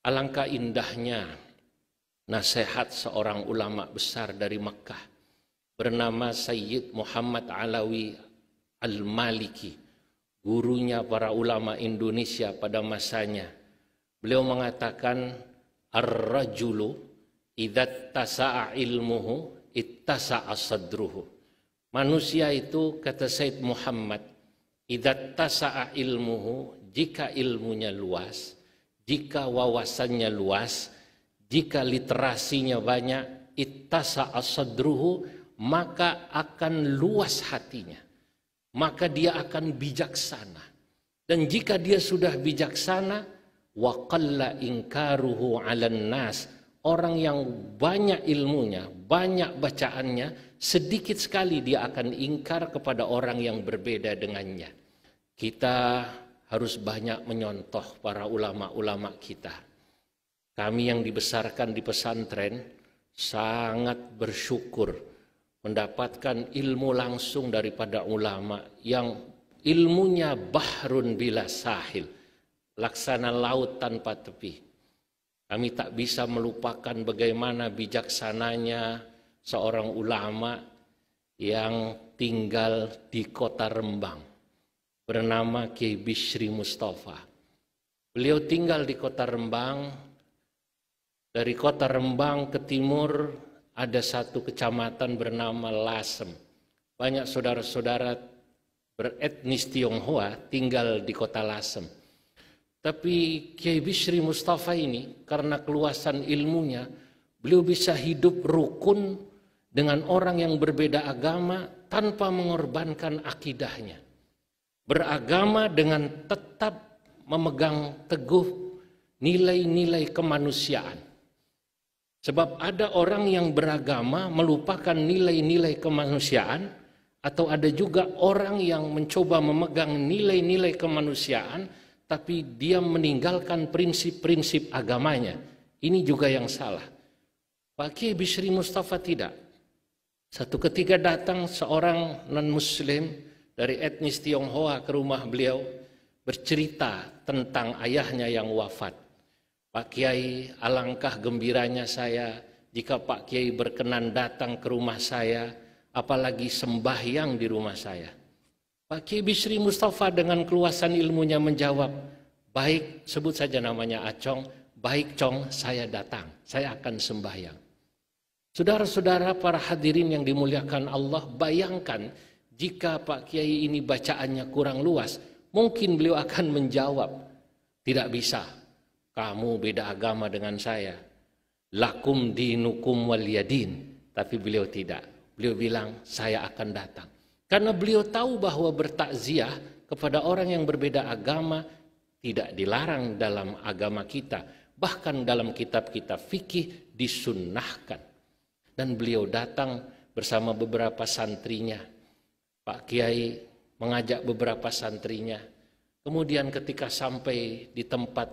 Alangkah indahnya nasihat seorang ulama besar dari Mekah bernama Sayyid Muhammad Alawi Al-Maliki, gurunya para ulama Indonesia pada masanya. Beliau mengatakan ar-rajulu idat tasa'a ilmuhu ittasa'a sadruhu. Manusia itu kata Said Muhammad idat tasa'a ilmuhu jika ilmunya luas jika wawasannya luas, jika literasinya banyak, ittasa asadruhu, maka akan luas hatinya. Maka dia akan bijaksana. Dan jika dia sudah bijaksana, waqalla inkaruhu 'alan nas, orang yang banyak ilmunya, banyak bacaannya, sedikit sekali dia akan ingkar kepada orang yang berbeda dengannya. Kita harus banyak menyontoh para ulama-ulama kita. Kami yang dibesarkan di pesantren sangat bersyukur mendapatkan ilmu langsung daripada ulama yang ilmunya bahrun bila sahil, laksana laut tanpa tepi. Kami tak bisa melupakan bagaimana bijaksananya seorang ulama yang tinggal di kota Rembang bernama Kiai Bishri Mustafa. Beliau tinggal di kota Rembang. Dari kota Rembang ke timur ada satu kecamatan bernama Lasem. Banyak saudara-saudara beretnis Tionghoa tinggal di kota Lasem. Tapi Kiai Bishri Mustafa ini karena keluasan ilmunya, beliau bisa hidup rukun dengan orang yang berbeda agama tanpa mengorbankan akidahnya beragama dengan tetap memegang teguh nilai-nilai kemanusiaan. Sebab ada orang yang beragama melupakan nilai-nilai kemanusiaan atau ada juga orang yang mencoba memegang nilai-nilai kemanusiaan tapi dia meninggalkan prinsip-prinsip agamanya. Ini juga yang salah. Pak Kiai Bisri Mustafa tidak. Satu ketika datang seorang non-muslim dari etnis Tionghoa ke rumah beliau bercerita tentang ayahnya yang wafat. Pak Kiai, alangkah gembiranya saya jika Pak Kiai berkenan datang ke rumah saya, apalagi sembahyang di rumah saya. Pak Kiai Bisri Mustafa dengan keluasan ilmunya menjawab, baik sebut saja namanya Acong, baik Cong saya datang, saya akan sembahyang. Saudara-saudara para hadirin yang dimuliakan Allah, bayangkan jika Pak Kiai ini bacaannya kurang luas, mungkin beliau akan menjawab, tidak bisa. Kamu beda agama dengan saya. Lakum dinukum waliyadin. Tapi beliau tidak. Beliau bilang, saya akan datang. Karena beliau tahu bahwa bertakziah kepada orang yang berbeda agama tidak dilarang dalam agama kita. Bahkan dalam kitab-kitab fikih disunnahkan. Dan beliau datang bersama beberapa santrinya Pak Kiai mengajak beberapa santrinya. Kemudian ketika sampai di tempat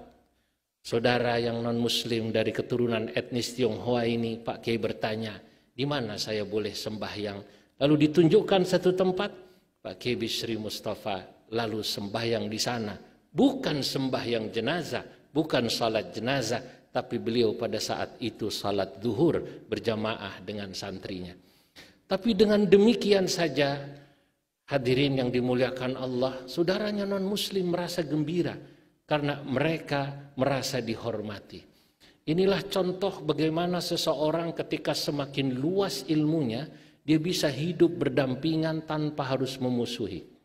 saudara yang non-muslim dari keturunan etnis Tionghoa ini, Pak Kiai bertanya, di mana saya boleh sembahyang? Lalu ditunjukkan satu tempat, Pak Kiai Bishri Mustafa lalu sembahyang di sana. Bukan sembahyang jenazah, bukan salat jenazah, tapi beliau pada saat itu salat duhur berjamaah dengan santrinya. Tapi dengan demikian saja Hadirin yang dimuliakan Allah, saudaranya non-muslim merasa gembira karena mereka merasa dihormati. Inilah contoh bagaimana seseorang ketika semakin luas ilmunya, dia bisa hidup berdampingan tanpa harus memusuhi.